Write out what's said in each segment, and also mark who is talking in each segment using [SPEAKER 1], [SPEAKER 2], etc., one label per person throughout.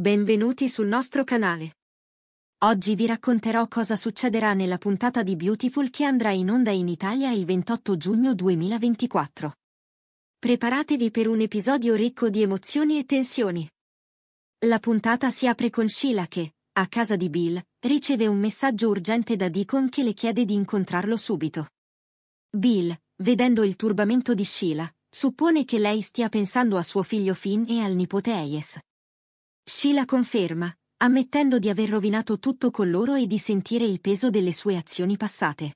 [SPEAKER 1] Benvenuti sul nostro canale. Oggi vi racconterò cosa succederà nella puntata di Beautiful che andrà in onda in Italia il 28 giugno 2024. Preparatevi per un episodio ricco di emozioni e tensioni. La puntata si apre con Sheila che, a casa di Bill, riceve un messaggio urgente da Deacon che le chiede di incontrarlo subito. Bill, vedendo il turbamento di Sheila, suppone che lei stia pensando a suo figlio Finn e al nipote Ayes. Sheila conferma, ammettendo di aver rovinato tutto con loro e di sentire il peso delle sue azioni passate.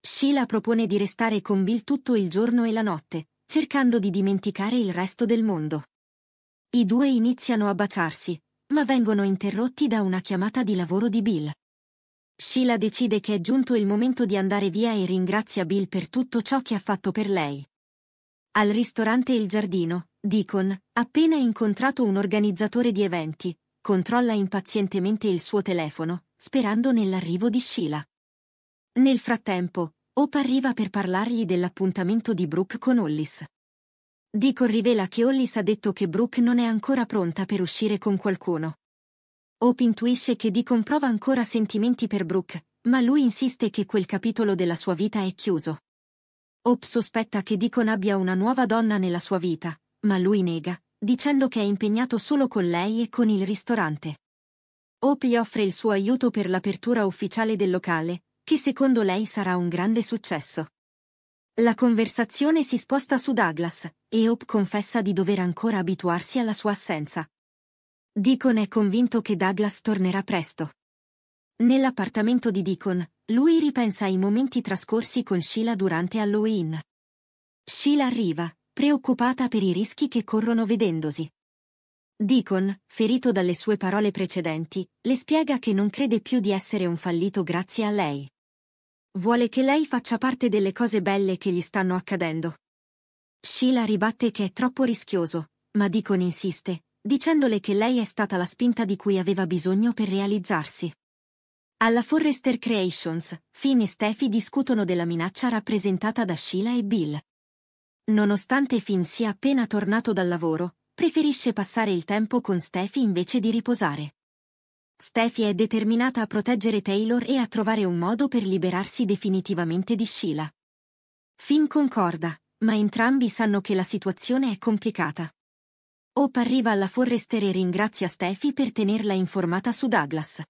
[SPEAKER 1] Sheila propone di restare con Bill tutto il giorno e la notte, cercando di dimenticare il resto del mondo. I due iniziano a baciarsi, ma vengono interrotti da una chiamata di lavoro di Bill. Sheila decide che è giunto il momento di andare via e ringrazia Bill per tutto ciò che ha fatto per lei. Al ristorante Il Giardino, Deacon, appena incontrato un organizzatore di eventi, controlla impazientemente il suo telefono, sperando nell'arrivo di Sheila. Nel frattempo, Hope arriva per parlargli dell'appuntamento di Brooke con Hollis. Deacon rivela che Hollis ha detto che Brooke non è ancora pronta per uscire con qualcuno. Hope intuisce che Deacon prova ancora sentimenti per Brooke, ma lui insiste che quel capitolo della sua vita è chiuso. Hope sospetta che Deacon abbia una nuova donna nella sua vita, ma lui nega, dicendo che è impegnato solo con lei e con il ristorante. Hope gli offre il suo aiuto per l'apertura ufficiale del locale, che secondo lei sarà un grande successo. La conversazione si sposta su Douglas, e Hope confessa di dover ancora abituarsi alla sua assenza. Deacon è convinto che Douglas tornerà presto. Nell'appartamento di Deacon, lui ripensa ai momenti trascorsi con Sheila durante Halloween. Sheila arriva, preoccupata per i rischi che corrono vedendosi. Deacon, ferito dalle sue parole precedenti, le spiega che non crede più di essere un fallito grazie a lei. Vuole che lei faccia parte delle cose belle che gli stanno accadendo. Sheila ribatte che è troppo rischioso, ma Deacon insiste, dicendole che lei è stata la spinta di cui aveva bisogno per realizzarsi. Alla Forrester Creations, Finn e Steffi discutono della minaccia rappresentata da Sheila e Bill. Nonostante Finn sia appena tornato dal lavoro, preferisce passare il tempo con Steffi invece di riposare. Steffi è determinata a proteggere Taylor e a trovare un modo per liberarsi definitivamente di Sheila. Finn concorda, ma entrambi sanno che la situazione è complicata. Hope arriva alla Forrester e ringrazia Steffi per tenerla informata su Douglas.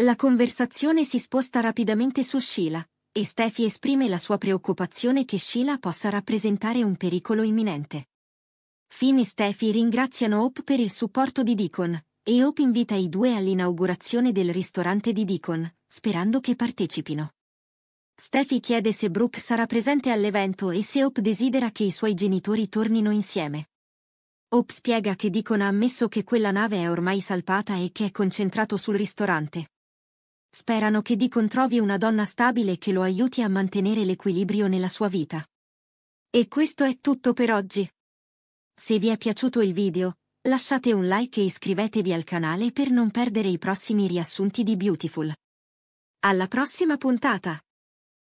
[SPEAKER 1] La conversazione si sposta rapidamente su Sheila, e Steffi esprime la sua preoccupazione che Sheila possa rappresentare un pericolo imminente. Finn e Steffi ringraziano Hope per il supporto di Deacon, e Hope invita i due all'inaugurazione del ristorante di Deacon, sperando che partecipino. Steffi chiede se Brooke sarà presente all'evento e se Hope desidera che i suoi genitori tornino insieme. Hope spiega che Deacon ha ammesso che quella nave è ormai salpata e che è concentrato sul ristorante, Sperano che Deacon trovi una donna stabile che lo aiuti a mantenere l'equilibrio nella sua vita. E questo è tutto per oggi. Se vi è piaciuto il video, lasciate un like e iscrivetevi al canale per non perdere i prossimi riassunti di Beautiful. Alla prossima puntata!